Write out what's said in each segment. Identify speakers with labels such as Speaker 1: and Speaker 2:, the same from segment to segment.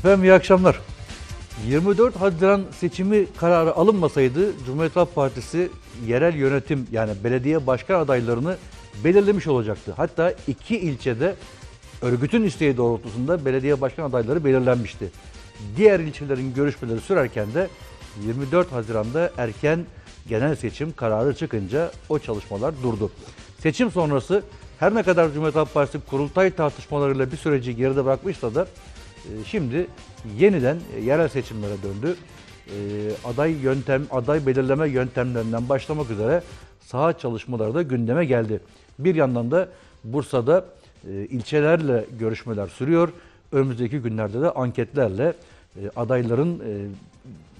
Speaker 1: Efendim iyi akşamlar. 24 Haziran seçimi kararı alınmasaydı Cumhuriyet Halk Partisi yerel yönetim yani belediye başkan adaylarını belirlemiş olacaktı. Hatta iki ilçede örgütün isteği doğrultusunda belediye başkan adayları belirlenmişti. Diğer ilçelerin görüşmeleri sürerken de 24 Haziran'da erken genel seçim kararı çıkınca o çalışmalar durdu. Seçim sonrası her ne kadar Cumhuriyet Halk Partisi kurultay tartışmalarıyla bir süreci geride bırakmışsa da ee, şimdi yeniden e, yerel seçimlere döndü. Ee, aday yöntem, aday belirleme yöntemlerinden başlamak üzere saha çalışmaları da gündeme geldi. Bir yandan da Bursa'da e, ilçelerle görüşmeler sürüyor. Önümüzdeki günlerde de anketlerle e, adayların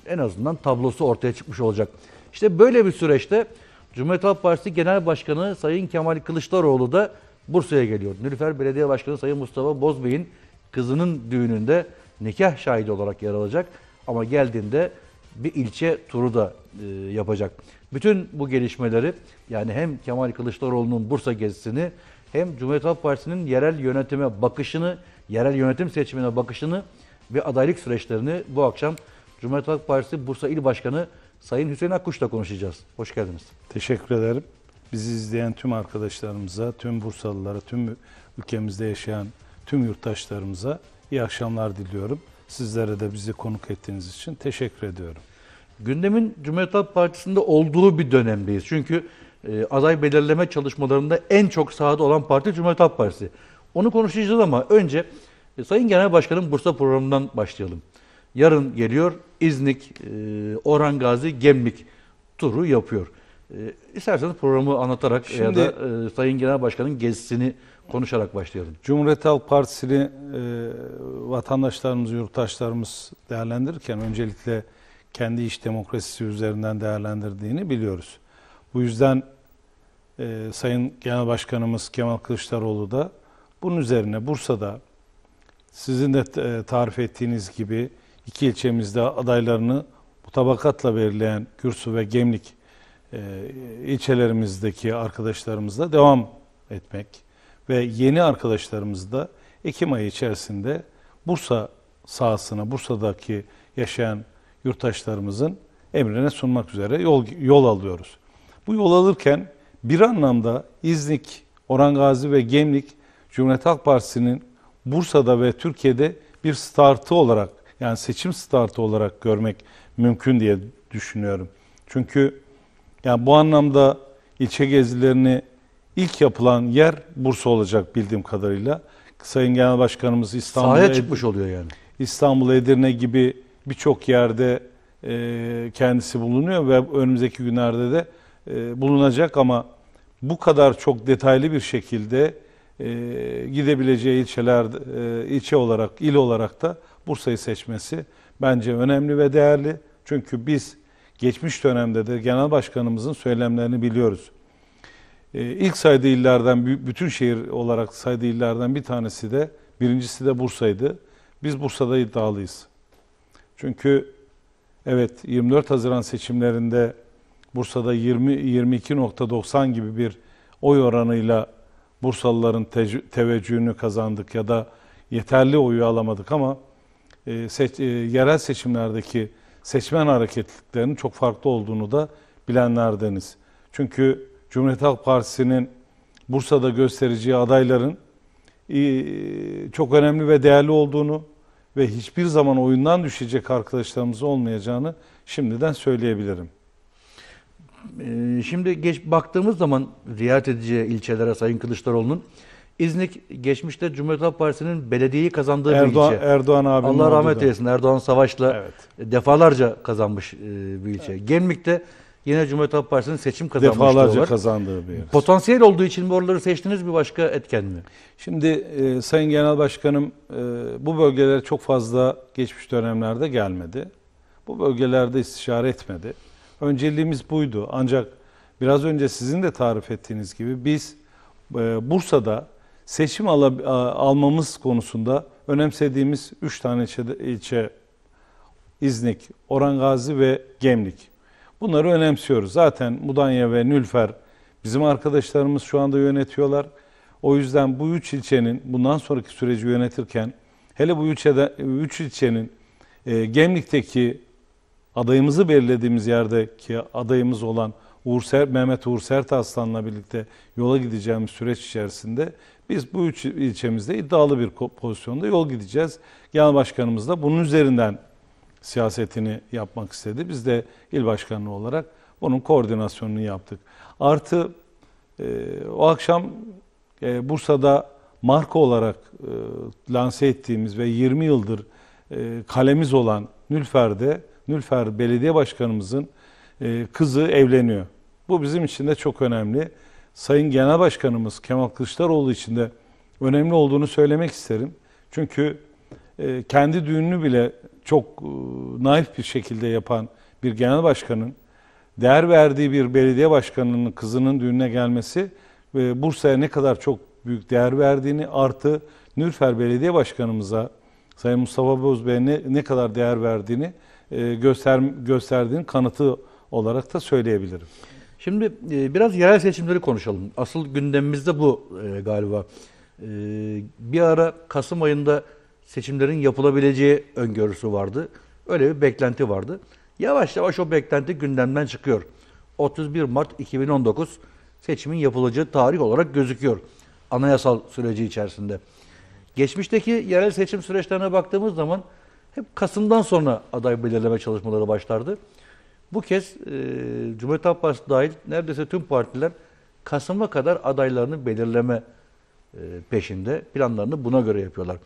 Speaker 1: en azından tablosu ortaya çıkmış olacak. İşte böyle bir süreçte Cumhuriyet Halk Partisi Genel Başkanı Sayın Kemal Kılıçdaroğlu da Bursa'ya geliyor. Nilüfer Belediye Başkanı Sayın Mustafa Bozbey'in Kızının düğününde nikah şahidi olarak yer alacak ama geldiğinde bir ilçe turu da e, yapacak. Bütün bu gelişmeleri yani hem Kemal Kılıçdaroğlu'nun Bursa gezisini hem Cumhuriyet Halk Partisi'nin yerel yönetime bakışını, yerel yönetim seçimine bakışını ve adaylık süreçlerini bu akşam
Speaker 2: Cumhuriyet Halk Partisi Bursa İl Başkanı Sayın Hüseyin Akkuş'la konuşacağız. Hoş geldiniz. Teşekkür ederim. Bizi izleyen tüm arkadaşlarımıza, tüm Bursalılara, tüm ülkemizde yaşayan tüm yurttaşlarımıza iyi akşamlar diliyorum. Sizlere de bizi konuk ettiğiniz için teşekkür ediyorum. Gündemin Cumhuriyet Halk Partisi'nde olduğu bir dönemdeyiz.
Speaker 1: Çünkü e, aday belirleme çalışmalarında en çok sahada olan parti Cumhuriyet Halk Partisi. Onu konuşacağız ama önce e, Sayın Genel Başkanım Bursa programından başlayalım. Yarın geliyor İznik, e, Orhan Gazi, Gemlik turu yapıyor. E, isterseniz programı anlatarak Şimdi, ya da e, Sayın Genel Başkan'ın gezisini konuşarak başlayalım.
Speaker 2: Cumhuriyet Halk Partisi'ni e, vatandaşlarımız, yurttaşlarımız değerlendirirken öncelikle kendi iş demokrasisi üzerinden değerlendirdiğini biliyoruz. Bu yüzden e, Sayın Genel Başkanımız Kemal Kılıçdaroğlu da bunun üzerine Bursa'da sizin de e, tarif ettiğiniz gibi iki ilçemizde adaylarını bu tabakatla belirleyen Gürsü ve Gemlik e, ilçelerimizdeki arkadaşlarımızla devam etmek ve yeni arkadaşlarımız da Ekim ayı içerisinde Bursa sahasına, Bursa'daki yaşayan yurttaşlarımızın emrine sunmak üzere yol, yol alıyoruz. Bu yol alırken bir anlamda İznik, Orangazi ve Gemlik Cumhuriyet Halk Partisi'nin Bursa'da ve Türkiye'de bir startı olarak yani seçim startı olarak görmek mümkün diye düşünüyorum. Çünkü yani bu anlamda ilçe gezilerini ilk yapılan yer Bursa olacak bildiğim kadarıyla. Sayın Genel Başkanımız İstanbul'a Sahaya çıkmış oluyor yani. İstanbul, Edirne gibi birçok yerde e, kendisi bulunuyor ve önümüzdeki günlerde de e, bulunacak ama bu kadar çok detaylı bir şekilde e, gidebileceği ilçeler e, ilçe olarak il olarak da Bursa'yı seçmesi bence önemli ve değerli. Çünkü biz geçmiş dönemde de genel başkanımızın söylemlerini biliyoruz. E, ilk saydığı illerden, bütün şehir olarak saydığı illerden bir tanesi de, birincisi de Bursa'ydı. Biz Bursa'da iddialıyız. Çünkü evet 24 Haziran seçimlerinde Bursa'da 20 22.90 gibi bir oy oranıyla Bursalıların teveccühünü kazandık ya da yeterli oyu alamadık ama e, seç, e, yerel seçimlerdeki seçmen hareketliklerinin çok farklı olduğunu da bilenlerdeniz. Çünkü Cumhuriyet Halk Partisi'nin Bursa'da göstereceği adayların e, çok önemli ve değerli olduğunu ve hiçbir zaman oyundan düşecek arkadaşlarımız olmayacağını şimdiden söyleyebilirim. E, şimdi
Speaker 1: geç baktığımız zaman riayet edeceği ilçelere Sayın Kılıçdaroğlu'nun İznik geçmişte Cumhuriyet Halk Partisi'nin belediyeyi kazandığı Erdoğan, bir ilçe. Erdoğan abi. Allah rahmet eylesin. Erdoğan Savaş'la evet. defalarca kazanmış e, bir ilçe. Evet. Gemlik'te Yine Cumhuriyet Halk Partisi'nin seçim kazanmışlığı Defalarca var. kazandığı bir yer.
Speaker 2: Potansiyel olduğu için bu oraları seçtiniz bir başka etken mi? Şimdi e, Sayın Genel Başkanım e, bu bölgelere çok fazla geçmiş dönemlerde gelmedi. Bu bölgelerde istişare etmedi. Önceliğimiz buydu. Ancak biraz önce sizin de tarif ettiğiniz gibi biz e, Bursa'da seçim al almamız konusunda önemsediğimiz 3 tane ilçe, ilçe İznik, Orangazi ve Gemlik. Bunları önemsiyoruz. Zaten Mudanya ve Nülfer bizim arkadaşlarımız şu anda yönetiyorlar. O yüzden bu üç ilçenin bundan sonraki süreci yönetirken hele bu üçede, üç ilçenin e, Gemlik'teki adayımızı belirlediğimiz yerdeki adayımız olan Uğur Ser, Mehmet Uğur Sert Aslan'la birlikte yola gideceğimiz süreç içerisinde biz bu üç ilçemizde iddialı bir pozisyonda yol gideceğiz. Genel Başkanımız da bunun üzerinden siyasetini yapmak istedi. Biz de il başkanlığı olarak bunun koordinasyonunu yaptık. Artı e, o akşam e, Bursa'da marka olarak e, lanse ettiğimiz ve 20 yıldır e, kalemiz olan Nülfer'de, Nülfer Belediye Başkanımızın e, kızı evleniyor. Bu bizim için de çok önemli. Sayın Genel Başkanımız Kemal Kılıçdaroğlu için de önemli olduğunu söylemek isterim. Çünkü e, kendi düğününü bile çok e, naif bir şekilde yapan bir genel başkanın değer verdiği bir belediye başkanının kızının düğününe gelmesi ve Bursa'ya ne kadar çok büyük değer verdiğini artı Nürfer Belediye Başkanımıza Sayın Mustafa Bozbey'e ne, ne kadar değer verdiğini e, göster gösterdiğinin kanıtı olarak da söyleyebilirim. Şimdi e, biraz yerel seçimleri konuşalım. Asıl gündemimizde bu e, galiba. E,
Speaker 1: bir ara Kasım ayında seçimlerin yapılabileceği öngörüsü vardı. Öyle bir beklenti vardı. Yavaş yavaş o beklenti gündemden çıkıyor. 31 Mart 2019 seçimin yapılacağı tarih olarak gözüküyor anayasal süreci içerisinde. Geçmişteki yerel seçim süreçlerine baktığımız zaman hep Kasım'dan sonra aday belirleme çalışmaları başlardı. Bu kez e, Cumhuriyet Halk Partisi dahil neredeyse tüm partiler Kasım'a kadar adaylarını belirleme e, peşinde planlarını buna göre yapıyorlar.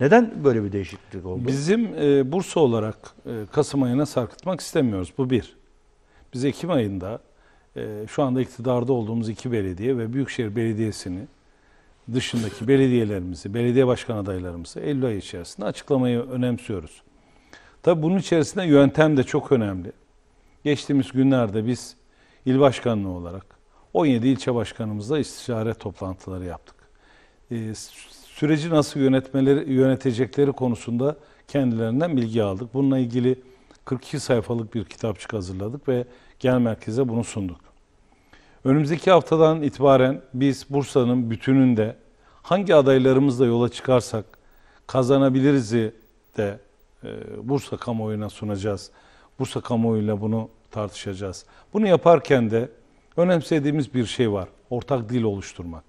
Speaker 1: Neden böyle bir değişiklik
Speaker 2: oldu? Bizim e, Bursa olarak e, Kasım ayına sarkıtmak istemiyoruz. Bu bir. Biz Ekim ayında e, şu anda iktidarda olduğumuz iki belediye ve Büyükşehir Belediyesi'ni dışındaki belediyelerimizi, belediye başkan adaylarımızı Eylül ayı içerisinde açıklamayı önemsiyoruz. Tabi bunun içerisinde yöntem de çok önemli. Geçtiğimiz günlerde biz il başkanlığı olarak 17 ilçe başkanımızla istişare toplantıları yaptık. E, süreci nasıl yönetmeleri, yönetecekleri konusunda kendilerinden bilgi aldık. Bununla ilgili 42 sayfalık bir kitapçık hazırladık ve genel merkeze bunu sunduk. Önümüzdeki haftadan itibaren biz Bursa'nın bütününde hangi adaylarımızla yola çıkarsak kazanabiliriz'i de e, Bursa kamuoyuna sunacağız. Bursa kamuoyuyla bunu tartışacağız. Bunu yaparken de önemsediğimiz bir şey var. Ortak dil oluşturmak.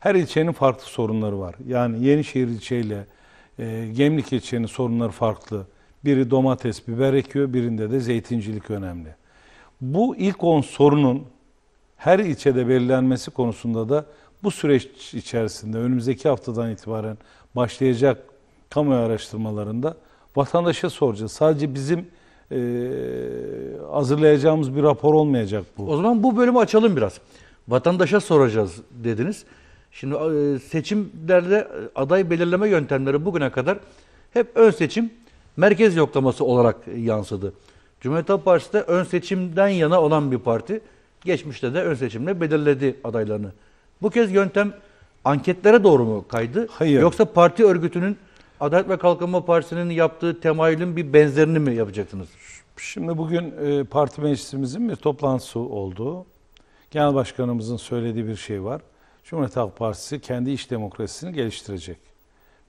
Speaker 2: Her ilçenin farklı sorunları var. Yani Yenişehir ilçeyle e, Gemlik ilçenin sorunları farklı. Biri domates, biber ekiyor, birinde de zeytincilik önemli. Bu ilk 10 sorunun her ilçede belirlenmesi konusunda da bu süreç içerisinde önümüzdeki haftadan itibaren başlayacak kamuoyu araştırmalarında vatandaşa soracağız. Sadece bizim e, hazırlayacağımız bir rapor olmayacak bu. O zaman bu bölümü
Speaker 1: açalım biraz. Vatandaşa soracağız dediniz. Şimdi e, seçimlerde aday belirleme yöntemleri bugüne kadar hep ön seçim merkez yoklaması olarak yansıdı. Cumhuriyet Halk Partisi de ön seçimden yana olan bir parti. Geçmişte de ön seçimle belirledi adaylarını. Bu kez yöntem anketlere doğru mu kaydı? Hayır. Yoksa parti örgütünün Adalet ve Kalkınma Partisi'nin yaptığı temayülün bir benzerini mi
Speaker 2: yapacaksınız? Şimdi bugün e, parti meclisimizin bir toplantısı oldu. Genel başkanımızın söylediği bir şey var. Cumhuriyet Halk Partisi kendi iç demokrasisini geliştirecek,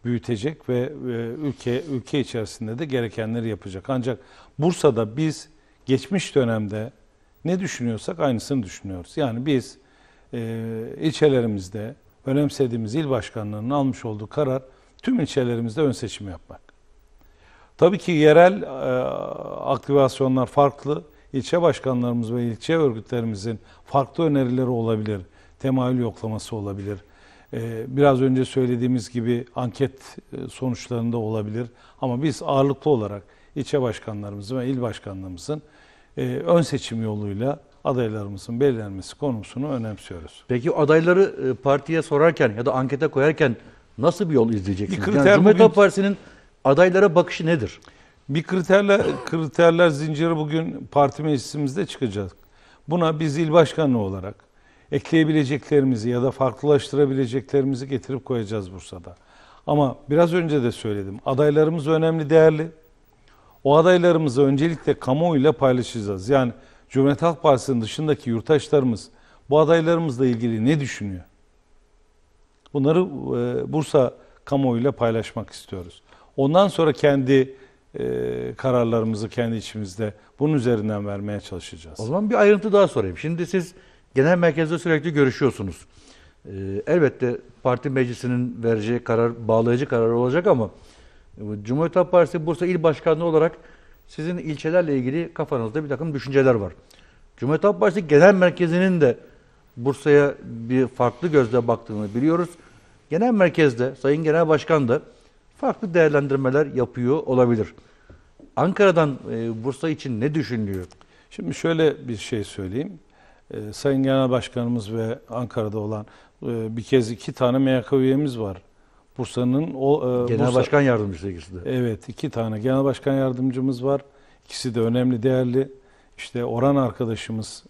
Speaker 2: büyütecek ve e, ülke ülke içerisinde de gerekenleri yapacak. Ancak Bursa'da biz geçmiş dönemde ne düşünüyorsak aynısını düşünüyoruz. Yani biz e, ilçelerimizde önemsediğimiz il başkanlarının almış olduğu karar tüm ilçelerimizde ön seçim yapmak. Tabii ki yerel e, aktivasyonlar farklı. İlçe başkanlarımız ve ilçe örgütlerimizin farklı önerileri olabilir temayül yoklaması olabilir. Ee, biraz önce söylediğimiz gibi anket e, sonuçlarında olabilir. Ama biz ağırlıklı olarak ilçe başkanlarımızın ve il başkanlarımızın e, ön seçim yoluyla adaylarımızın belirlenmesi konusunu önemsiyoruz.
Speaker 1: Peki adayları e, partiye sorarken ya da ankete koyarken
Speaker 2: nasıl bir yol izleyeceksiniz? Bir yani Cumhuriyet bugün... Partisi'nin adaylara bakışı nedir? Bir kriterler, kriterler zinciri bugün parti meclisimizde çıkacak. Buna biz il başkanı olarak, ekleyebileceklerimizi ya da farklılaştırabileceklerimizi getirip koyacağız Bursa'da. Ama biraz önce de söyledim. Adaylarımız önemli, değerli. O adaylarımızı öncelikle kamuoyuyla paylaşacağız. Yani Cumhuriyet Halk Partisi'nin dışındaki yurttaşlarımız bu adaylarımızla ilgili ne düşünüyor? Bunları e, Bursa kamuoyuyla paylaşmak istiyoruz. Ondan sonra kendi e, kararlarımızı kendi içimizde bunun üzerinden vermeye çalışacağız. O zaman bir ayrıntı daha sorayım. Şimdi siz
Speaker 1: genel merkezde sürekli görüşüyorsunuz. E, elbette parti meclisinin vereceği karar, bağlayıcı karar olacak ama e, Cumhuriyet Halk Partisi Bursa İl Başkanlığı olarak sizin ilçelerle ilgili kafanızda bir takım düşünceler var. Cumhuriyet Halk Partisi Genel Merkezi'nin de Bursa'ya bir farklı gözle baktığını biliyoruz. Genel merkezde Sayın Genel Başkan da farklı değerlendirmeler yapıyor olabilir. Ankara'dan
Speaker 2: e, Bursa için ne düşünülüyor? Şimdi şöyle bir şey söyleyeyim e, Sayın Genel Başkanımız ve Ankara'da olan e, bir kez iki tane MYK üyemiz var. Bursa'nın o e, Genel Bursa, Başkan Yardımcısı ikisi de. Evet, iki tane Genel Başkan Yardımcımız var. İkisi de önemli, değerli. İşte Orhan arkadaşımız,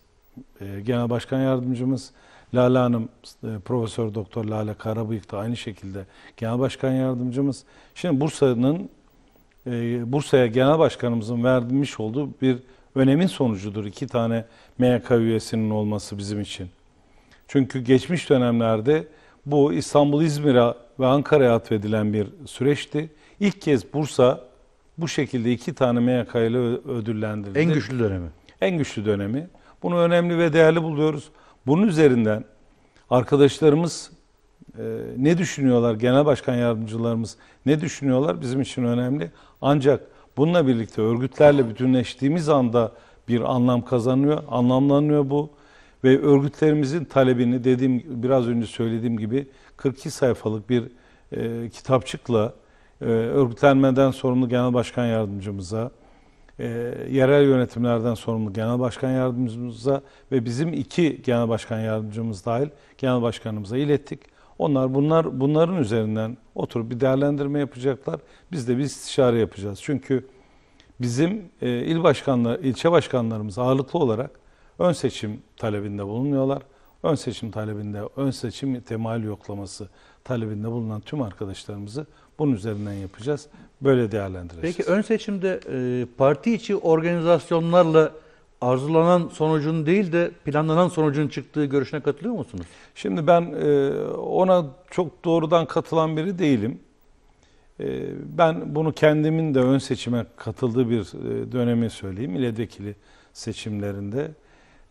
Speaker 2: e, Genel Başkan Yardımcımız Lala Hanım, e, Profesör Doktor Lale Karabıyık da aynı şekilde Genel Başkan Yardımcımız. Şimdi Bursa'nın e, Bursa'ya Genel Başkanımızın vermiş olduğu bir önemin sonucudur iki tane MYK üyesinin olması bizim için. Çünkü geçmiş dönemlerde bu İstanbul, İzmir'e ve Ankara'ya atfedilen bir süreçti. İlk kez Bursa bu şekilde iki tane MYK ile ödüllendirildi. En güçlü dönemi. En güçlü dönemi. Bunu önemli ve değerli buluyoruz. Bunun üzerinden arkadaşlarımız e, ne düşünüyorlar, genel başkan yardımcılarımız ne düşünüyorlar bizim için önemli. Ancak Bununla birlikte örgütlerle bütünleştiğimiz anda bir anlam kazanıyor, anlamlanıyor bu. Ve örgütlerimizin talebini dediğim biraz önce söylediğim gibi 42 sayfalık bir e, kitapçıkla e, örgütlenmeden sorumlu genel başkan yardımcımıza, e, yerel yönetimlerden sorumlu genel başkan yardımcımıza ve bizim iki genel başkan yardımcımız dahil genel başkanımıza ilettik. Onlar bunlar bunların üzerinden oturup bir değerlendirme yapacaklar. Biz de bir istişare yapacağız. Çünkü bizim e, il başkanları, ilçe başkanlarımız ağırlıklı olarak ön seçim talebinde bulunuyorlar. Ön seçim talebinde, ön seçim temayül yoklaması talebinde bulunan tüm arkadaşlarımızı bunun üzerinden yapacağız. Böyle değerlendireceğiz. Peki ön seçimde e,
Speaker 1: parti içi organizasyonlarla arzulanan sonucun değil de planlanan sonucun
Speaker 2: çıktığı görüşüne katılıyor musunuz? Şimdi ben e, ona çok doğrudan katılan biri değilim. E, ben bunu kendimin de ön seçime katıldığı bir e, dönemi söyleyeyim. İledvekili seçimlerinde.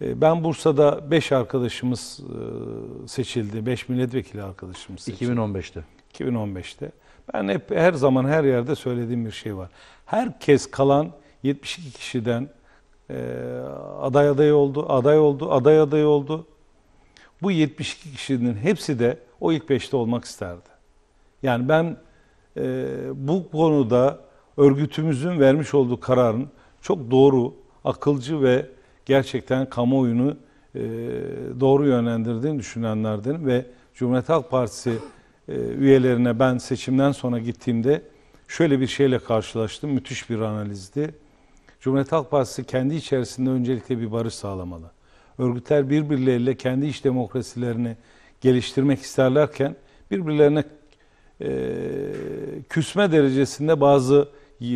Speaker 2: E, ben Bursa'da 5 arkadaşımız e, seçildi. 5 milletvekili arkadaşımız seçildi. 2015'te. 2015'te. Ben hep her zaman her yerde söylediğim bir şey var. Herkes kalan 72 kişiden ee, aday aday oldu, aday oldu, aday aday oldu. Bu 72 kişinin hepsi de o ilk beşte olmak isterdi. Yani ben e, bu konuda örgütümüzün vermiş olduğu kararın çok doğru, akılcı ve gerçekten kamuoyunu e, doğru yönlendirdiğini düşünenlerden ve Cumhuriyet Halk Partisi e, üyelerine ben seçimden sonra gittiğimde şöyle bir şeyle karşılaştım. Müthiş bir analizdi. Cumhuriyet Halk Partisi kendi içerisinde öncelikle bir barış sağlamalı. Örgütler birbirleriyle kendi iç demokrasilerini geliştirmek isterlerken birbirlerine e, küsme derecesinde bazı e,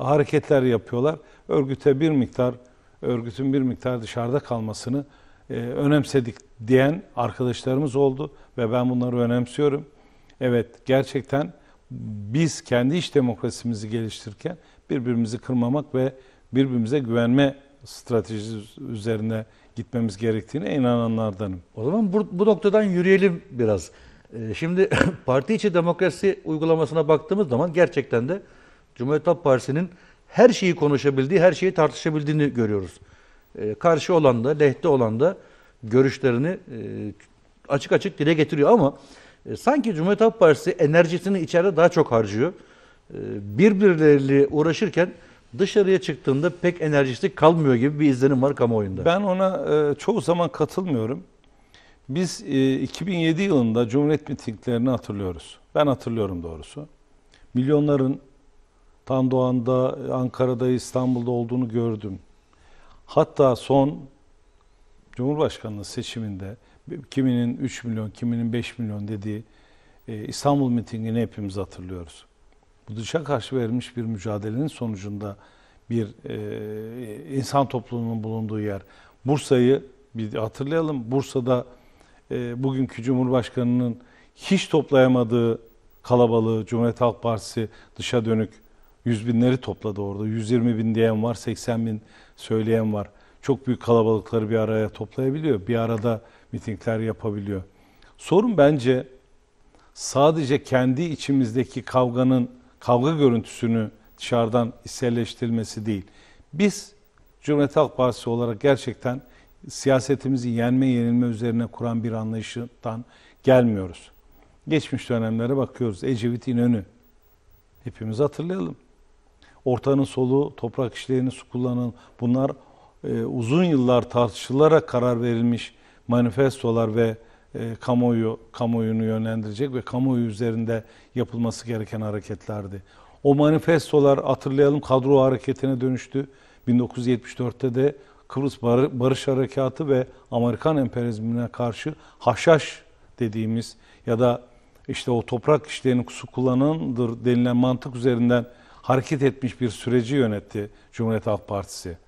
Speaker 2: hareketler yapıyorlar. Örgüte bir miktar, örgütün bir miktar dışarıda kalmasını e, önemsedik diyen arkadaşlarımız oldu ve ben bunları önemsiyorum. Evet, gerçekten biz kendi iç demokrasimizi geliştirirken birbirimizi kırmamak ve birbirimize güvenme stratejisi üzerine gitmemiz gerektiğine inananlardanım. O zaman bu, bu noktadan yürüyelim biraz. Ee, şimdi parti içi
Speaker 1: demokrasi uygulamasına baktığımız zaman gerçekten de Cumhuriyet Halk Partisi'nin her şeyi konuşabildiği, her şeyi tartışabildiğini görüyoruz. Ee, karşı olan da, lehte olan da görüşlerini e, açık açık dile getiriyor ama e, sanki Cumhuriyet Halk Partisi enerjisini içeride daha çok harcıyor. Ee, birbirleriyle uğraşırken dışarıya
Speaker 2: çıktığında pek enerjisi kalmıyor gibi bir izlenim var kamuoyunda. Ben ona e, çoğu zaman katılmıyorum. Biz 2007 e, yılında Cumhuriyet mitinglerini hatırlıyoruz. Ben hatırlıyorum doğrusu. Milyonların Tan Doğan'da, Ankara'da, İstanbul'da olduğunu gördüm. Hatta son Cumhurbaşkanlığı seçiminde kiminin 3 milyon, kiminin 5 milyon dediği e, İstanbul mitingini hepimiz hatırlıyoruz bu dışa karşı verilmiş bir mücadelenin sonucunda bir e, insan toplumunun bulunduğu yer. Bursa'yı bir hatırlayalım. Bursa'da e, bugünkü Cumhurbaşkanı'nın hiç toplayamadığı kalabalığı Cumhuriyet Halk Partisi dışa dönük yüz binleri topladı orada. 120 bin diyen var, 80 bin söyleyen var. Çok büyük kalabalıkları bir araya toplayabiliyor. Bir arada mitingler yapabiliyor. Sorun bence sadece kendi içimizdeki kavganın kavga görüntüsünü dışarıdan içselleştirilmesi değil. Biz Cumhuriyet Halk Partisi olarak gerçekten siyasetimizi yenme yenilme üzerine kuran bir anlayıştan gelmiyoruz. Geçmiş dönemlere bakıyoruz. Ecevit İnönü. Hepimiz hatırlayalım. Ortanın solu, toprak işlerini su kullanın. Bunlar e, uzun yıllar tartışılarak karar verilmiş manifestolar ve e, kamuoyu kamuoyunu yönlendirecek ve kamuoyu üzerinde yapılması gereken hareketlerdi. O manifestolar hatırlayalım kadro hareketine dönüştü. 1974'te de Kıbrıs Bar Barış Harekatı ve Amerikan emperyalizmine karşı haşhaş dediğimiz ya da işte o toprak işlerini su kullanandır denilen mantık üzerinden hareket etmiş bir süreci yönetti Cumhuriyet Halk Partisi.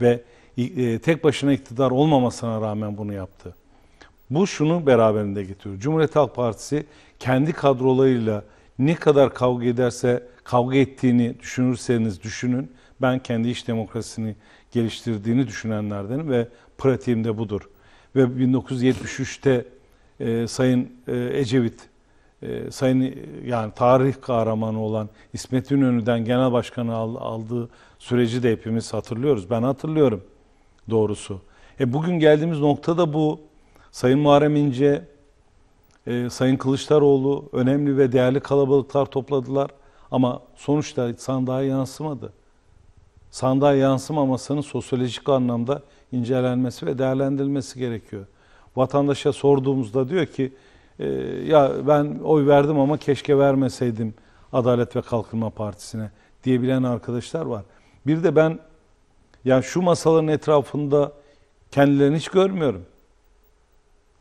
Speaker 2: Ve e, tek başına iktidar olmamasına rağmen bunu yaptı. Bu şunu beraberinde getiriyor. Cumhuriyet Halk Partisi kendi kadrolarıyla ne kadar kavga ederse kavga ettiğini düşünürseniz düşünün. Ben kendi iş demokrasisini geliştirdiğini düşünenlerdenim ve pratiğim de budur. Ve 1973'te e, Sayın e, Ecevit, e, Sayın yani tarih kahramanı olan İsmet İnönü'den genel başkanı al, aldığı süreci de hepimiz hatırlıyoruz. Ben hatırlıyorum doğrusu. E bugün geldiğimiz noktada bu Sayın Muharrem İnce, e, Sayın Kılıçdaroğlu önemli ve değerli kalabalıklar topladılar. Ama sonuçta sandığa yansımadı. Sandığa yansımamasının sosyolojik anlamda incelenmesi ve değerlendirilmesi gerekiyor. Vatandaşa sorduğumuzda diyor ki, e, ya ben oy verdim ama keşke vermeseydim Adalet ve Kalkınma Partisi'ne diyebilen arkadaşlar var. Bir de ben yani şu masaların etrafında kendilerini hiç görmüyorum.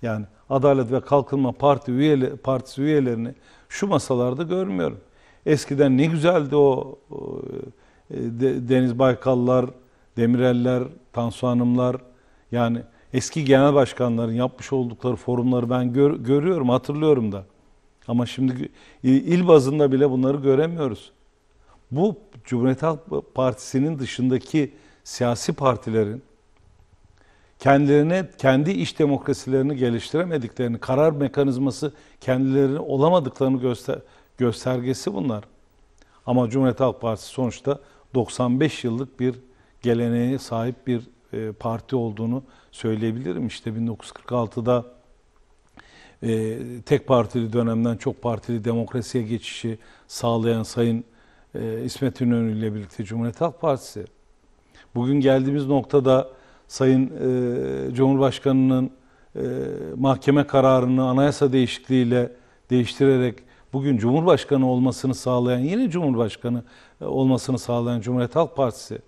Speaker 2: Yani Adalet ve Kalkınma Parti üyeli, Partisi üyelerini şu masalarda görmüyorum. Eskiden ne güzeldi o e, Deniz Baykallar, Demireller, Tansu Hanımlar yani eski genel başkanların yapmış oldukları forumları ben gör, görüyorum, hatırlıyorum da. Ama şimdi il bazında bile bunları göremiyoruz. Bu Cumhuriyet Halk Partisi'nin dışındaki siyasi partilerin kendilerine kendi iş demokrasilerini geliştiremediklerini, karar mekanizması kendilerini olamadıklarını göster göstergesi bunlar. Ama Cumhuriyet Halk Partisi sonuçta 95 yıllık bir geleneğe sahip bir e, parti olduğunu söyleyebilirim. İşte 1946'da e, tek partili dönemden çok partili demokrasiye geçişi sağlayan Sayın e, İsmet İnönü ile birlikte Cumhuriyet Halk Partisi. Bugün geldiğimiz noktada Sayın e, Cumhurbaşkanı'nın e, mahkeme kararını anayasa değişikliğiyle değiştirerek bugün Cumhurbaşkanı olmasını sağlayan, yeni Cumhurbaşkanı e, olmasını sağlayan Cumhuriyet Halk Partisi,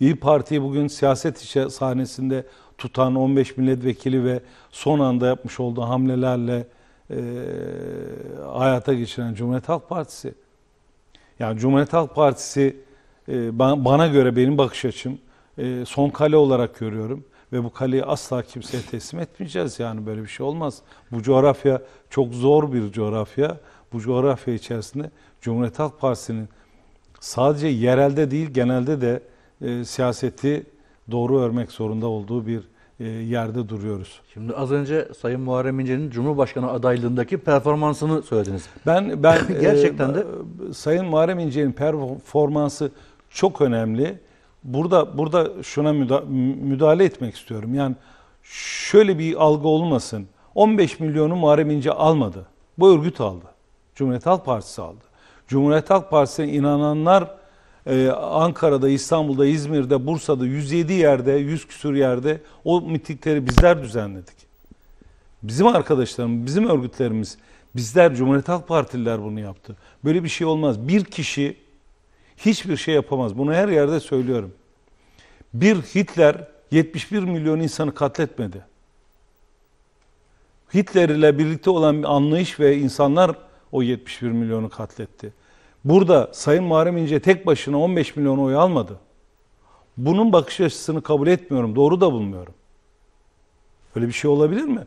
Speaker 2: İyi Parti'yi bugün siyaset içe sahnesinde tutan 15 milletvekili ve son anda yapmış olduğu hamlelerle e, hayata geçiren Cumhuriyet Halk Partisi. Yani Cumhuriyet Halk Partisi e, bana göre benim bakış açım e, son kale olarak görüyorum. Ve bu kaleyi asla kimseye teslim etmeyeceğiz. Yani böyle bir şey olmaz. Bu coğrafya çok zor bir coğrafya. Bu coğrafya içerisinde Cumhuriyet Halk Partisi'nin sadece yerelde değil genelde de e, siyaseti doğru örmek zorunda olduğu bir e, yerde duruyoruz. Şimdi
Speaker 1: az önce Sayın Muharrem İnce'nin Cumhurbaşkanı adaylığındaki performansını söylediniz. Ben ben gerçekten e, de
Speaker 2: Sayın Muharrem İnce'nin performansı çok önemli burada burada şuna müdahale, etmek istiyorum. Yani şöyle bir algı olmasın. 15 milyonu Muharrem İnce almadı. Bu örgüt aldı. Cumhuriyet Halk Partisi aldı. Cumhuriyet Halk Partisi'ne inananlar e, Ankara'da, İstanbul'da, İzmir'de, Bursa'da 107 yerde, 100 küsür yerde o mitikleri bizler düzenledik. Bizim arkadaşlarımız, bizim örgütlerimiz, bizler Cumhuriyet Halk Partililer bunu yaptı. Böyle bir şey olmaz. Bir kişi hiçbir şey yapamaz. Bunu her yerde söylüyorum. Bir Hitler 71 milyon insanı katletmedi. Hitler ile birlikte olan bir anlayış ve insanlar o 71 milyonu katletti. Burada Sayın Muharrem İnce tek başına 15 milyon oy almadı. Bunun bakış açısını kabul etmiyorum. Doğru da bulmuyorum. Öyle bir şey olabilir mi?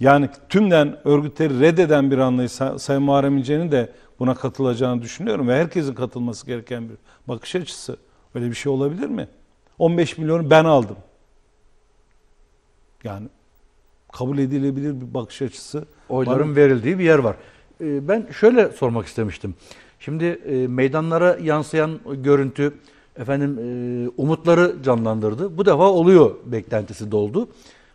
Speaker 2: yani tümden örgütleri reddeden bir anlayış Sayın Muharrem İnce'nin de buna katılacağını düşünüyorum ve herkesin katılması gereken bir bakış açısı. Öyle bir şey olabilir mi? 15 milyonu ben aldım. Yani kabul edilebilir bir bakış açısı. Oyların var. verildiği bir yer var. Ee, ben şöyle sormak
Speaker 1: istemiştim. Şimdi e, meydanlara yansıyan görüntü efendim e, umutları canlandırdı. Bu defa oluyor beklentisi doldu.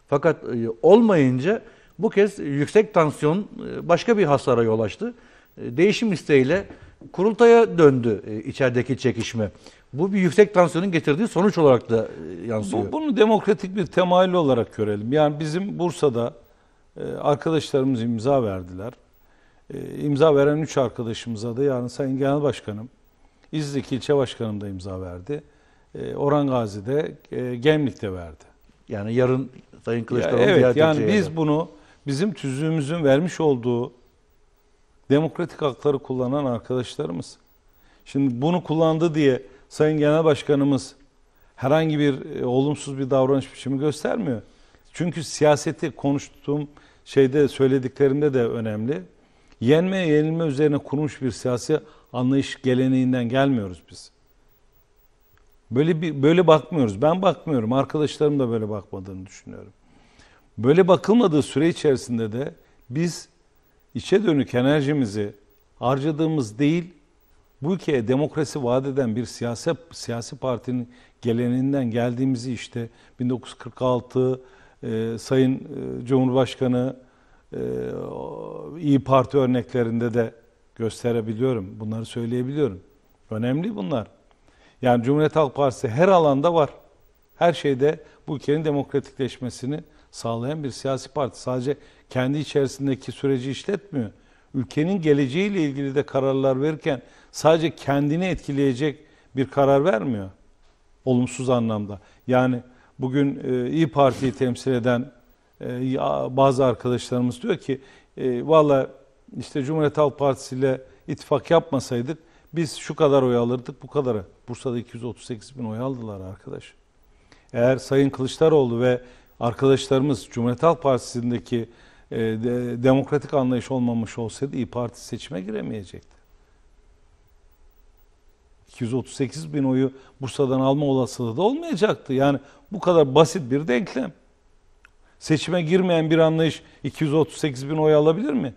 Speaker 1: Fakat e, olmayınca bu kez yüksek tansiyon e, başka bir hasara yol açtı. E, değişim isteğiyle kurultaya döndü e, içerideki çekişme. Bu bir yüksek tansiyonun
Speaker 2: getirdiği sonuç olarak da yansıyor. bunu demokratik bir temayül olarak görelim. Yani bizim Bursa'da arkadaşlarımız imza verdiler. İmza veren üç arkadaşımıza da yani Sayın Genel Başkanım, İzlik ilçe başkanım da imza verdi. Orhan Gazi Gazi'de, Gemlik'te verdi. Yani yarın Sayın Kılıçdaroğlu ya evet, yani biz bunu bizim tüzüğümüzün vermiş olduğu demokratik hakları kullanan arkadaşlarımız. Şimdi bunu kullandı diye Sayın Genel Başkanımız herhangi bir e, olumsuz bir davranış biçimi göstermiyor. Çünkü siyaseti konuştuğum şeyde söylediklerimde de önemli. Yenme yenilme üzerine kurmuş bir siyasi anlayış geleneğinden gelmiyoruz biz. Böyle bir böyle bakmıyoruz. Ben bakmıyorum. Arkadaşlarım da böyle bakmadığını düşünüyorum. Böyle bakılmadığı süre içerisinde de biz içe dönük enerjimizi harcadığımız değil, bu ülkeye demokrasi vaat eden bir siyasi, siyasi partinin geleninden geldiğimizi işte 1946 e, Sayın e, Cumhurbaşkanı e, İyi Parti örneklerinde de gösterebiliyorum. Bunları söyleyebiliyorum. Önemli bunlar. Yani Cumhuriyet Halk Partisi her alanda var. Her şeyde bu ülkenin demokratikleşmesini sağlayan bir siyasi parti. Sadece kendi içerisindeki süreci işletmiyor. Ülkenin geleceğiyle ilgili de kararlar verirken sadece kendini etkileyecek bir karar vermiyor. Olumsuz anlamda. Yani bugün e, İyi Parti'yi temsil eden e, bazı arkadaşlarımız diyor ki e, valla işte Cumhuriyet Halk Partisi ile ittifak yapmasaydık biz şu kadar oy alırdık bu kadarı. Bursa'da 238 bin oy aldılar arkadaş. Eğer Sayın Kılıçdaroğlu ve arkadaşlarımız Cumhuriyet Halk Partisi'ndeki e, de, demokratik anlayış olmamış olsaydı İyi Parti seçime giremeyecekti. 238 bin oyu Bursa'dan alma olasılığı da olmayacaktı. Yani bu kadar basit bir denklem. Seçime girmeyen bir anlayış 238 bin oy alabilir mi?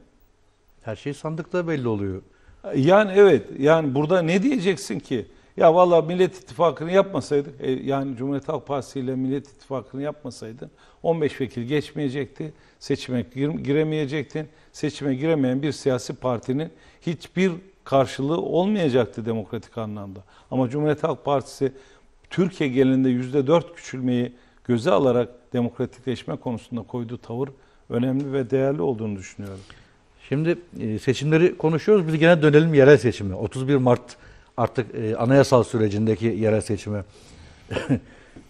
Speaker 2: Her şey sandıkta belli oluyor. Yani evet, yani burada ne diyeceksin ki? Ya valla Millet İttifakı'nı yapmasaydık, e, yani Cumhuriyet Halk Partisi ile Millet İttifakı'nı yapmasaydı 15 vekil geçmeyecekti, seçime giremeyecektin. Seçime giremeyen bir siyasi partinin hiçbir karşılığı olmayacaktı demokratik anlamda. Ama Cumhuriyet Halk Partisi Türkiye genelinde %4 küçülmeyi göze alarak demokratikleşme konusunda koyduğu tavır önemli ve değerli olduğunu düşünüyorum. Şimdi e, seçimleri konuşuyoruz. Biz gene
Speaker 1: dönelim yerel seçime. 31 Mart artık e, anayasal sürecindeki yerel seçime.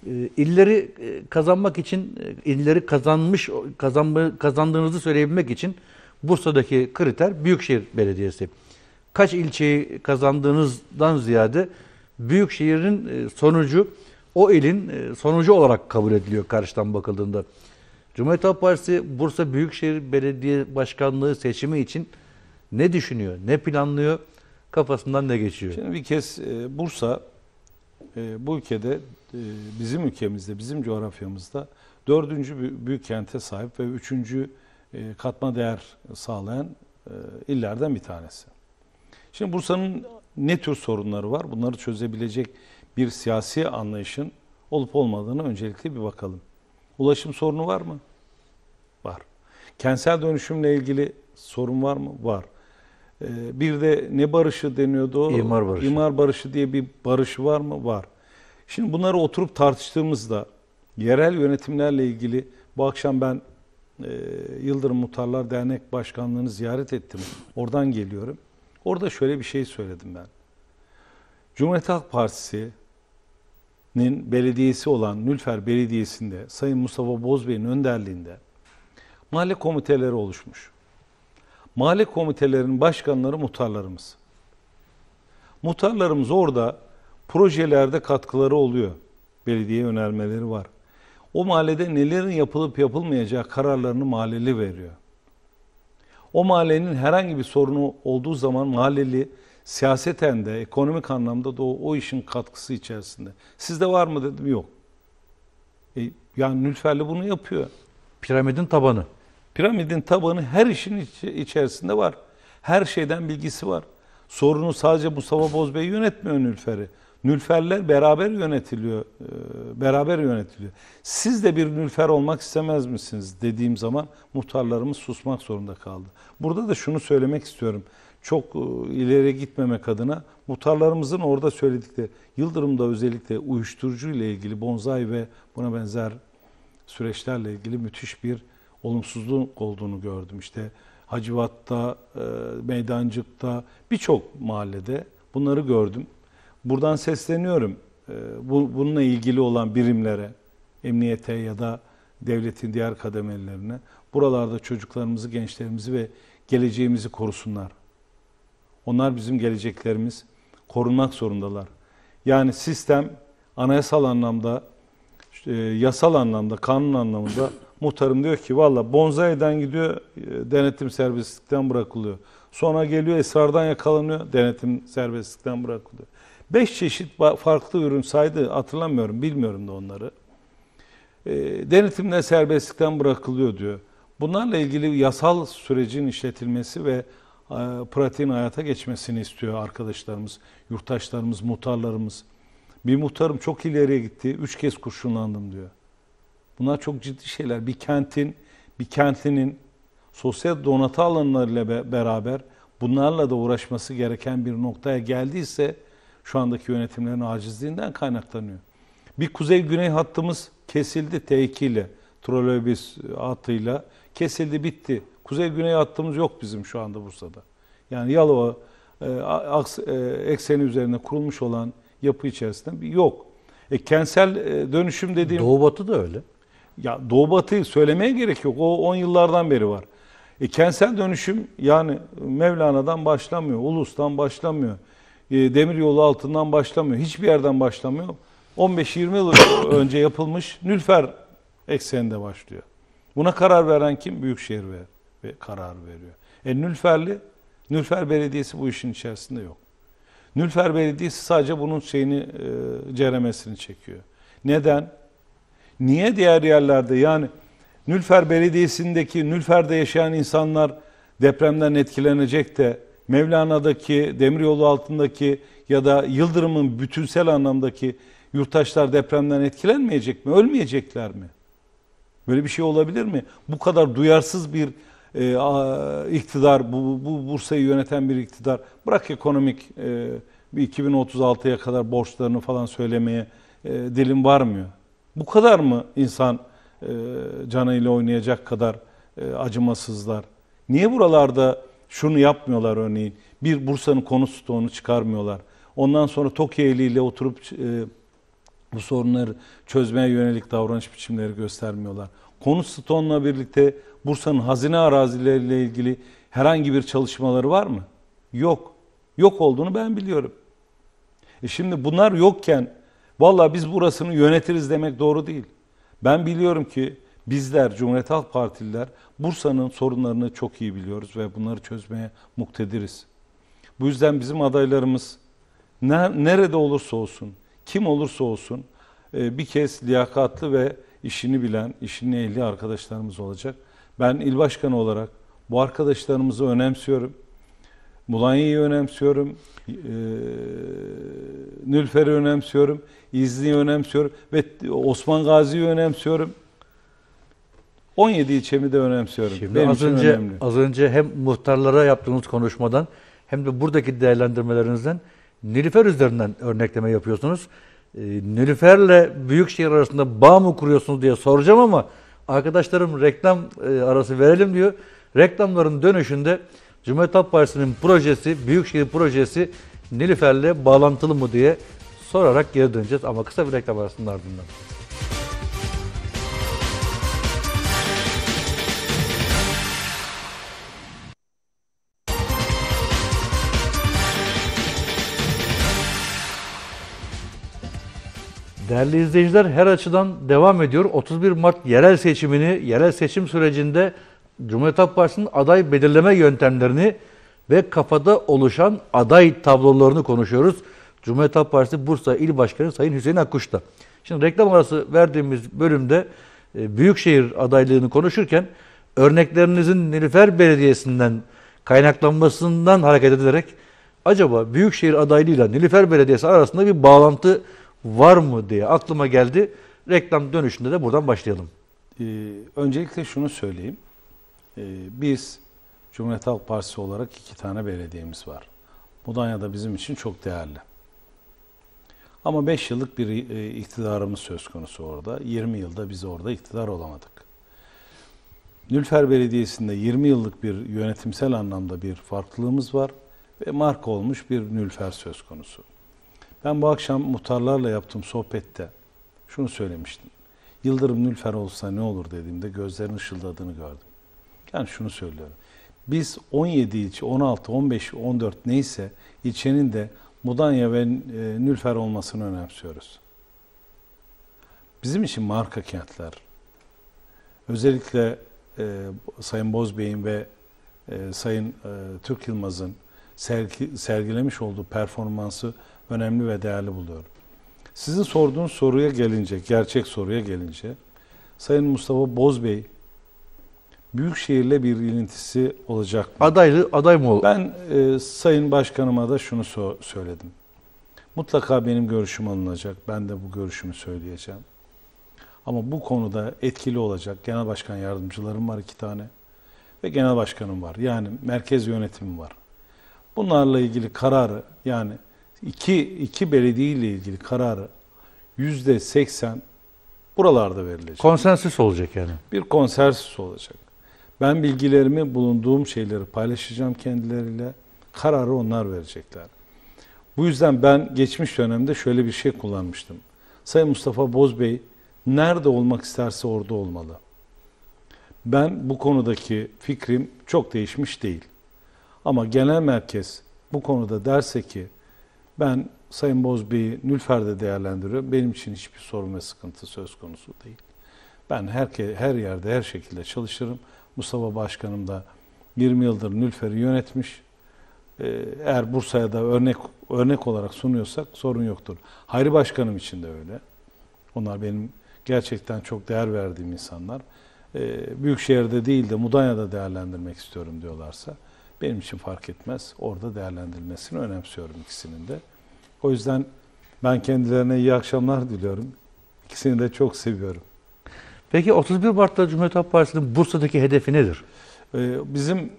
Speaker 1: E, illeri e, kazanmak için, e, illeri kazanmış kazanma, kazandığınızı söyleyebilmek için Bursa'daki kriter Büyükşehir Belediyesi. Kaç ilçeyi kazandığınızdan ziyade Büyükşehir'in sonucu o ilin sonucu olarak kabul ediliyor karşıdan bakıldığında. Cumhuriyet Halk Partisi Bursa Büyükşehir Belediye Başkanlığı seçimi için ne düşünüyor, ne planlıyor? kafasından ne geçiyor?
Speaker 2: Şimdi bir kez e, Bursa e, bu ülkede e, bizim ülkemizde, bizim coğrafyamızda dördüncü büyük kente sahip ve üçüncü e, katma değer sağlayan e, illerden bir tanesi. Şimdi Bursa'nın ne tür sorunları var? Bunları çözebilecek bir siyasi anlayışın olup olmadığını öncelikle bir bakalım. Ulaşım sorunu var mı? Var. Kentsel dönüşümle ilgili sorun var mı? Var. Ee, bir de ne barışı deniyordu? İmar barışı. İmar barışı diye bir barış var mı? Var. Şimdi bunları oturup tartıştığımızda yerel yönetimlerle ilgili bu akşam ben e, Yıldırım Mutarlar Dernek Başkanlığı'nı ziyaret ettim. Oradan geliyorum. Orada şöyle bir şey söyledim ben. Cumhuriyet Halk Partisi'nin belediyesi olan Nülfer Belediyesi'nde Sayın Mustafa Bozbey'in önderliğinde mahalle komiteleri oluşmuş mahalle komitelerinin başkanları muhtarlarımız. Muhtarlarımız orada projelerde katkıları oluyor. Belediye önermeleri var. O mahallede nelerin yapılıp yapılmayacağı kararlarını mahalleli veriyor. O mahallenin herhangi bir sorunu olduğu zaman mahalleli siyaseten de ekonomik anlamda da o, o işin katkısı içerisinde. Sizde var mı dedim yok. E, yani Nülferli bunu yapıyor. Piramidin tabanı. Piramidin tabanı her işin içerisinde var. Her şeyden bilgisi var. Sorunu sadece Mustafa Bozbey yönetmiyor Nülfer'i. Nülferler beraber yönetiliyor. E, beraber yönetiliyor. Siz de bir Nülfer olmak istemez misiniz dediğim zaman muhtarlarımız susmak zorunda kaldı. Burada da şunu söylemek istiyorum. Çok e, gitmemek adına muhtarlarımızın orada söyledikleri Yıldırım'da özellikle uyuşturucu ile ilgili bonzai ve buna benzer süreçlerle ilgili müthiş bir olumsuzluk olduğunu gördüm. İşte Hacivat'ta, e, Meydancık'ta birçok mahallede bunları gördüm. Buradan sesleniyorum e, bu, bununla ilgili olan birimlere, emniyete ya da devletin diğer kademelerine buralarda çocuklarımızı, gençlerimizi ve geleceğimizi korusunlar. Onlar bizim geleceklerimiz. Korunmak zorundalar. Yani sistem anayasal anlamda, e, yasal anlamda, kanun anlamında Muhtarım diyor ki valla bonzaydan gidiyor e, denetim serbestlikten bırakılıyor. Sonra geliyor esrardan yakalanıyor denetim serbestlikten bırakılıyor. Beş çeşit farklı ürün saydı hatırlamıyorum bilmiyorum da onları. E, denetimden serbestlikten bırakılıyor diyor. Bunlarla ilgili yasal sürecin işletilmesi ve e, pratiğin hayata geçmesini istiyor arkadaşlarımız, yurttaşlarımız, muhtarlarımız. Bir muhtarım çok ileriye gitti, üç kez kurşunlandım diyor. Bunlar çok ciddi şeyler. Bir kentin, bir kentinin sosyal donatı alanlarıyla be beraber bunlarla da uğraşması gereken bir noktaya geldiyse şu andaki yönetimlerin acizliğinden kaynaklanıyor. Bir kuzey-güney hattımız kesildi T2 ile, trolobüs hattıyla kesildi bitti. Kuzey-güney hattımız yok bizim şu anda Bursa'da. Yani Yalova e, aks, e, ekseni üzerine kurulmuş olan yapı içerisinde bir yok. E, kentsel e, dönüşüm dediğim... Doğu batı da öyle. Ya Doğu Batı söylemeye gerek yok. O 10 yıllardan beri var. E, kentsel dönüşüm yani Mevlana'dan başlamıyor, Ulus'tan başlamıyor, e, demiryolu altından başlamıyor, hiçbir yerden başlamıyor. 15-20 yıl önce yapılmış Nülfer ekseninde başlıyor. Buna karar veren kim? Büyükşehir ve, ve karar veriyor. E Nülferli, Nülfer Belediyesi bu işin içerisinde yok. Nülfer Belediyesi sadece bunun şeyini, e, ceremesini çekiyor. Neden? Niye diğer yerlerde yani Nülfer Belediyesi'ndeki Nülfer'de yaşayan insanlar depremden etkilenecek de Mevlana'daki, demiryolu altındaki ya da Yıldırım'ın bütünsel anlamdaki yurttaşlar depremden etkilenmeyecek mi? Ölmeyecekler mi? Böyle bir şey olabilir mi? Bu kadar duyarsız bir e, a, iktidar, bu, bu Bursa'yı yöneten bir iktidar, bırak ekonomik e, 2036'ya kadar borçlarını falan söylemeye e, dilim varmıyor. Bu kadar mı insan e, canıyla oynayacak kadar e, acımasızlar? Niye buralarda şunu yapmıyorlar örneğin? Bir Bursa'nın konu stoğunu çıkarmıyorlar. Ondan sonra Tokyo eliyle oturup e, bu sorunları çözmeye yönelik davranış biçimleri göstermiyorlar. Konu stonla birlikte Bursa'nın hazine arazileriyle ilgili herhangi bir çalışmaları var mı? Yok. Yok olduğunu ben biliyorum. E şimdi bunlar yokken Valla biz burasını yönetiriz demek doğru değil. Ben biliyorum ki bizler Cumhuriyet Halk Partililer Bursa'nın sorunlarını çok iyi biliyoruz ve bunları çözmeye muktediriz. Bu yüzden bizim adaylarımız nerede olursa olsun, kim olursa olsun e, bir kez liyakatlı ve işini bilen, işini ehli arkadaşlarımız olacak. Ben il başkanı olarak bu arkadaşlarımızı önemsiyorum. Mulanya'yı önemsiyorum. E, Nülfer'i önemsiyorum. İzni'yi önemsiyorum ve Osman Gazi'yi önemsiyorum. 17 ilçemi de önemsiyorum. Şimdi Benim az önce önemli.
Speaker 1: az önce hem muhtarlara yaptığınız konuşmadan hem de buradaki değerlendirmelerinizden Nilüfer üzerinden örnekleme yapıyorsunuz. Ee, Nilüfer'le Büyükşehir arasında bağ mı kuruyorsunuz diye soracağım ama arkadaşlarım reklam e, arası verelim diyor. Reklamların dönüşünde Cumhuriyet Halk Partisi'nin projesi, Büyükşehir projesi Nilüfer'le bağlantılı mı diye sorarak geri döneceğiz ama kısa bir reklam arasının ardından. Değerli izleyiciler her açıdan devam ediyor. 31 Mart yerel seçimini, yerel seçim sürecinde Cumhuriyet Halk Partisi'nin aday belirleme yöntemlerini ve kafada oluşan aday tablolarını konuşuyoruz. Cumhuriyet Halk Partisi Bursa İl Başkanı Sayın Hüseyin Akkuş'ta. Şimdi reklam arası verdiğimiz bölümde e, Büyükşehir adaylığını konuşurken örneklerinizin Nilüfer Belediyesi'nden kaynaklanmasından hareket edilerek acaba Büyükşehir adaylığıyla Nilüfer Belediyesi arasında bir bağlantı var mı diye aklıma
Speaker 2: geldi. Reklam dönüşünde de buradan başlayalım. Ee, öncelikle şunu söyleyeyim. Ee, biz Cumhuriyet Halk Partisi olarak iki tane belediyemiz var. Mudanya da bizim için çok değerli. Ama 5 yıllık bir e, iktidarımız söz konusu orada. 20 yılda biz orada iktidar olamadık. Nülfer Belediyesi'nde 20 yıllık bir yönetimsel anlamda bir farklılığımız var ve marka olmuş bir Nülfer söz konusu. Ben bu akşam muhtarlarla yaptığım sohbette şunu söylemiştim. Yıldırım Nülfer olsa ne olur dediğimde gözlerin ışıldadığını gördüm. Yani şunu söylüyorum. Biz 17 ilçe, 16, 15, 14 neyse ilçenin de Mudanya ve e, Nülfer olmasını önemsiyoruz. Bizim için marka kentler, özellikle e, Sayın Bozbey'in ve e, Sayın e, Türk Yılmaz'ın sergi, sergilemiş olduğu performansı önemli ve değerli buluyorum. Sizin sorduğunuz soruya gelince, gerçek soruya gelince, Sayın Mustafa Bozbey büyük şehirle bir ilintisi olacak mı? Adaylı aday mı olur? Ben e, Sayın Başkanıma da şunu so söyledim. Mutlaka benim görüşüm alınacak. Ben de bu görüşümü söyleyeceğim. Ama bu konuda etkili olacak genel başkan yardımcılarım var iki tane ve genel başkanım var. Yani merkez yönetimi var. Bunlarla ilgili kararı yani iki, iki belediye ile ilgili kararı yüzde seksen buralarda verilecek. Konsensüs olacak yani. Bir konsensüs olacak. Ben bilgilerimi bulunduğum şeyleri paylaşacağım kendileriyle. Kararı onlar verecekler. Bu yüzden ben geçmiş dönemde şöyle bir şey kullanmıştım. Sayın Mustafa Bozbey nerede olmak isterse orada olmalı. Ben bu konudaki fikrim çok değişmiş değil. Ama genel merkez bu konuda derse ki ben Sayın Bozbey'i Nülfer'de değerlendiriyorum. Benim için hiçbir sorun ve sıkıntı söz konusu değil. Ben her, her yerde her şekilde çalışırım. Mustafa Başkanım da 20 yıldır Nülfer'i yönetmiş. Ee, eğer Bursa'ya da örnek örnek olarak sunuyorsak sorun yoktur. Hayri Başkanım için de öyle. Onlar benim gerçekten çok değer verdiğim insanlar. Ee, Büyükşehir'de değil de Mudanya'da değerlendirmek istiyorum diyorlarsa benim için fark etmez. Orada değerlendirilmesini önemsiyorum ikisinin de. O yüzden ben kendilerine iyi akşamlar diliyorum. İkisini de çok seviyorum. Peki 31 Mart'ta Cumhuriyet Halk Partisi'nin Bursa'daki hedefi nedir? Ee, bizim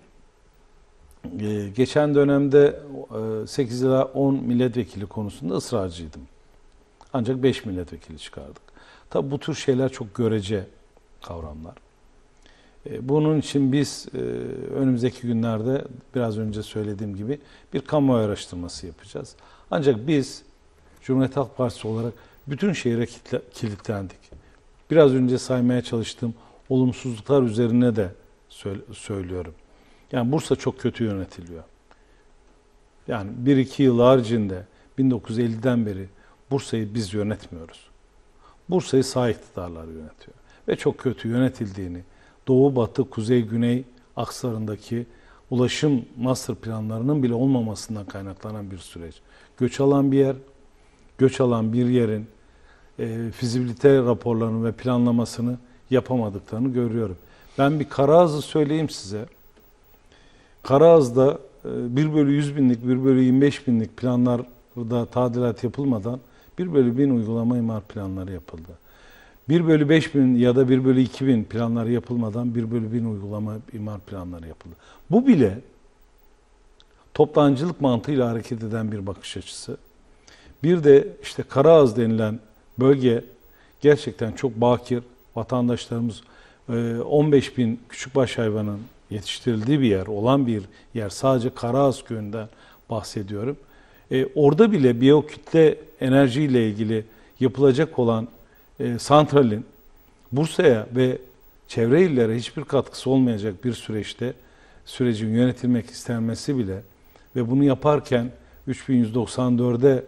Speaker 2: e, geçen dönemde 8 e, ila 10 milletvekili konusunda ısrarcıydım. Ancak 5 milletvekili çıkardık. Tabi bu tür şeyler çok görece kavramlar. E, bunun için biz önümüzdeki günlerde biraz önce söylediğim gibi bir kamuoyu araştırması yapacağız. Ancak biz Cumhuriyet Halk Partisi olarak bütün şehire kilitlendik biraz önce saymaya çalıştığım olumsuzluklar üzerine de söylüyorum. Yani Bursa çok kötü yönetiliyor. Yani bir iki yıl haricinde 1950'den beri Bursa'yı biz yönetmiyoruz. Bursa'yı sağ iktidarlar yönetiyor. Ve çok kötü yönetildiğini Doğu, Batı, Kuzey, Güney akslarındaki ulaşım master planlarının bile olmamasından kaynaklanan bir süreç. Göç alan bir yer, göç alan bir yerin e, fizibilite raporlarını ve planlamasını yapamadıklarını görüyorum. Ben bir Karaağız'ı söyleyeyim size. Karaağız'da 1 e, bölü 100 binlik, 1 bölü 25 binlik planlarda tadilat yapılmadan 1 bölü 1000 uygulama imar planları yapıldı. 1 bölü 5 bin ya da 1 bölü 2 bin planları yapılmadan 1 bölü 1000 uygulama imar planları yapıldı. Bu bile toplancılık mantığıyla hareket eden bir bakış açısı. Bir de işte Karaağız denilen bölge gerçekten çok bakir. Vatandaşlarımız 15 e, bin küçükbaş hayvanın yetiştirildiği bir yer, olan bir yer. Sadece Karaağız köyünden bahsediyorum. E, orada bile biyokütle enerjiyle ilgili yapılacak olan e, santralin Bursa'ya ve çevre illere hiçbir katkısı olmayacak bir süreçte sürecin yönetilmek istenmesi bile ve bunu yaparken 3194'e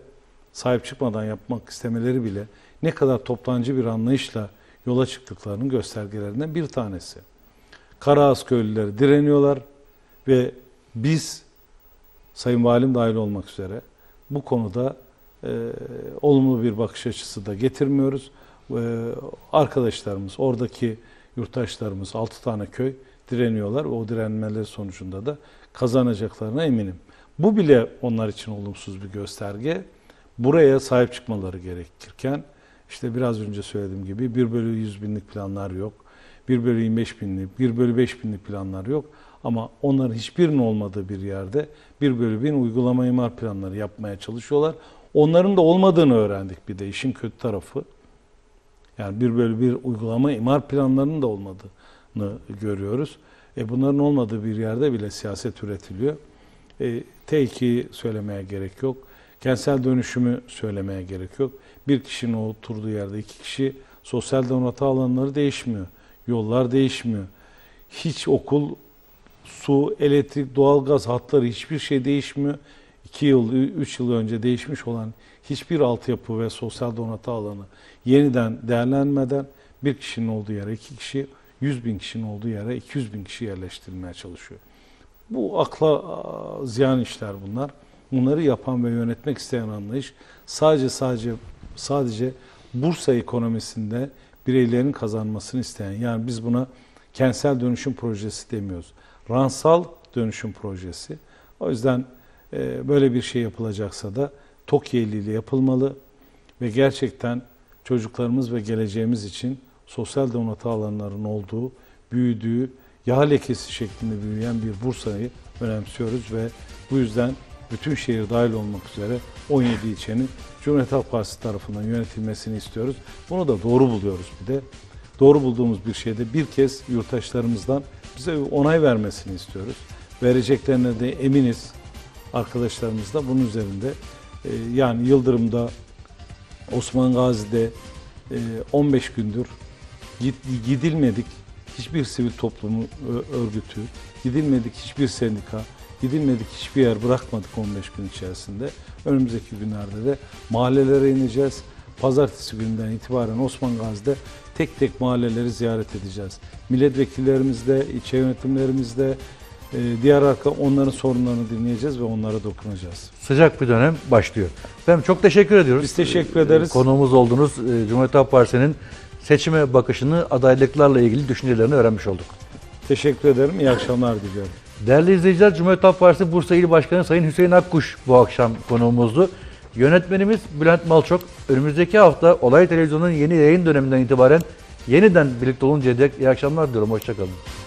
Speaker 2: sahip çıkmadan yapmak istemeleri bile ne kadar toplancı bir anlayışla yola çıktıklarının göstergelerinden bir tanesi. Karaağız köylüleri direniyorlar ve biz Sayın Valim dahil olmak üzere bu konuda e, olumlu bir bakış açısı da getirmiyoruz. E, arkadaşlarımız, oradaki yurttaşlarımız 6 tane köy direniyorlar ve o direnmeleri sonucunda da kazanacaklarına eminim. Bu bile onlar için olumsuz bir gösterge buraya sahip çıkmaları gerekirken işte biraz önce söylediğim gibi 1 bölü 100 binlik planlar yok. 1 bölü 25 binlik, 1 bölü 5 binlik planlar yok. Ama onların hiçbirinin olmadığı bir yerde 1 bölü 1000 uygulama imar planları yapmaya çalışıyorlar. Onların da olmadığını öğrendik bir de işin kötü tarafı. Yani 1 bölü 1 uygulama imar planlarının da olmadığını görüyoruz. E bunların olmadığı bir yerde bile siyaset üretiliyor. E, T2 söylemeye gerek yok. Kentsel dönüşümü söylemeye gerek yok. Bir kişinin oturduğu yerde iki kişi sosyal donatı alanları değişmiyor. Yollar değişmiyor. Hiç okul, su, elektrik, doğalgaz hatları hiçbir şey değişmiyor. İki yıl, üç yıl önce değişmiş olan hiçbir altyapı ve sosyal donatı alanı yeniden değerlenmeden bir kişinin olduğu yere iki kişi, 100 bin kişinin olduğu yere 200 bin kişi yerleştirilmeye çalışıyor. Bu akla ziyan işler bunlar bunları yapan ve yönetmek isteyen anlayış sadece sadece sadece Bursa ekonomisinde bireylerin kazanmasını isteyen yani biz buna kentsel dönüşüm projesi demiyoruz. Ransal dönüşüm projesi. O yüzden e, böyle bir şey yapılacaksa da Tokyo ile yapılmalı ve gerçekten çocuklarımız ve geleceğimiz için sosyal donatı alanların olduğu, büyüdüğü, yağ lekesi şeklinde büyüyen bir Bursa'yı önemsiyoruz ve bu yüzden bütün şehir dahil olmak üzere 17 ilçenin Cumhuriyet Halk Partisi tarafından yönetilmesini istiyoruz. Bunu da doğru buluyoruz bir de. Doğru bulduğumuz bir şeyde bir kez yurttaşlarımızdan bize onay vermesini istiyoruz. Vereceklerine de eminiz arkadaşlarımız da bunun üzerinde. Ee, yani Yıldırım'da, Osman Gazi'de 15 e, gündür gidilmedik hiçbir sivil toplumu örgütü, gidilmedik hiçbir sendika, Gidilmedik hiçbir yer bırakmadık 15 gün içerisinde. Önümüzdeki günlerde de mahallelere ineceğiz. Pazartesi günden itibaren Osman Gazi'de tek tek mahalleleri ziyaret edeceğiz. Milletvekillerimizde, ilçe yönetimlerimizde e, diğer arka onların sorunlarını dinleyeceğiz ve onlara dokunacağız.
Speaker 1: Sıcak bir dönem başlıyor. Efendim çok teşekkür ediyoruz. Biz teşekkür ederiz. E, konuğumuz oldunuz. E, Cumhuriyet Halk Partisi'nin seçime bakışını, adaylıklarla ilgili düşüncelerini öğrenmiş olduk.
Speaker 2: Teşekkür ederim. İyi akşamlar diliyorum.
Speaker 1: Değerli izleyiciler, Cumhuriyet Halk Partisi Bursa İl Başkanı Sayın Hüseyin Akkuş bu akşam konuğumuzdu. Yönetmenimiz Bülent Malçok, önümüzdeki hafta Olay Televizyonu'nun yeni yayın döneminden itibaren yeniden birlikte olunca dek iyi akşamlar diliyorum. Hoşçakalın.